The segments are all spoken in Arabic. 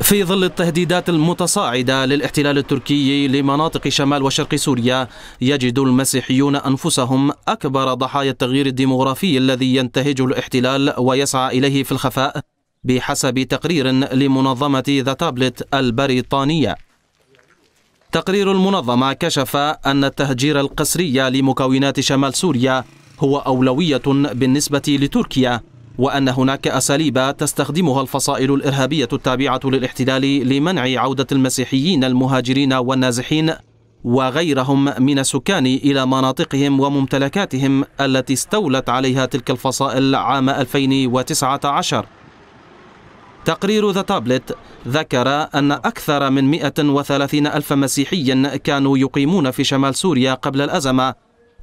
في ظل التهديدات المتصاعدة للاحتلال التركي لمناطق شمال وشرق سوريا يجد المسيحيون أنفسهم أكبر ضحايا التغيير الديمغرافي الذي ينتهجه الاحتلال ويسعى إليه في الخفاء بحسب تقرير لمنظمة ذا تابلت البريطانية تقرير المنظمة كشف أن التهجير القسري لمكونات شمال سوريا هو أولوية بالنسبة لتركيا وأن هناك أساليب تستخدمها الفصائل الإرهابية التابعة للاحتلال لمنع عودة المسيحيين المهاجرين والنازحين وغيرهم من السكان إلى مناطقهم وممتلكاتهم التي استولت عليها تلك الفصائل عام 2019 تقرير ذا تابلت ذكر أن أكثر من 130 ألف مسيحي كانوا يقيمون في شمال سوريا قبل الأزمة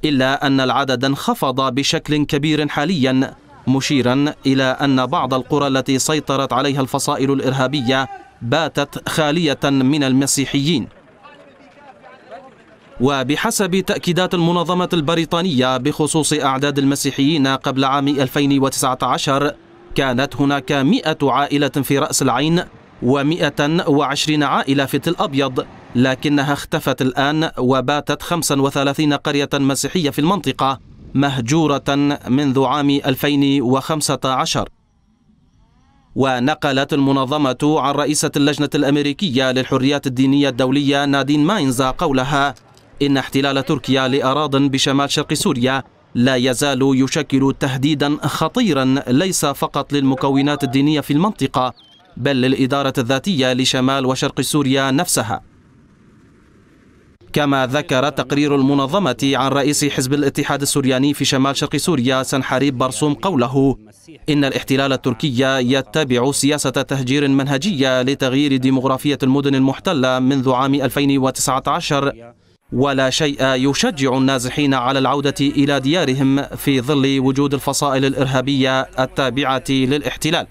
إلا أن العدد انخفض بشكل كبير حالياً مشيرا إلى أن بعض القرى التي سيطرت عليها الفصائل الإرهابية باتت خالية من المسيحيين وبحسب تأكيدات المنظمة البريطانية بخصوص أعداد المسيحيين قبل عام 2019 كانت هناك 100 عائلة في رأس العين و120 عائلة في تل أبيض لكنها اختفت الآن وباتت 35 قرية مسيحية في المنطقة مهجورة منذ عام 2015 ونقلت المنظمة عن رئيسة اللجنة الأمريكية للحريات الدينية الدولية نادين ماينزا قولها إن احتلال تركيا لأراض بشمال شرق سوريا لا يزال يشكل تهديدا خطيرا ليس فقط للمكونات الدينية في المنطقة بل للإدارة الذاتية لشمال وشرق سوريا نفسها كما ذكر تقرير المنظمة عن رئيس حزب الاتحاد السورياني في شمال شرق سوريا سنحريب برسوم قوله إن الاحتلال التركي يتبع سياسة تهجير منهجية لتغيير ديمغرافية المدن المحتلة منذ عام 2019 ولا شيء يشجع النازحين على العودة إلى ديارهم في ظل وجود الفصائل الإرهابية التابعة للاحتلال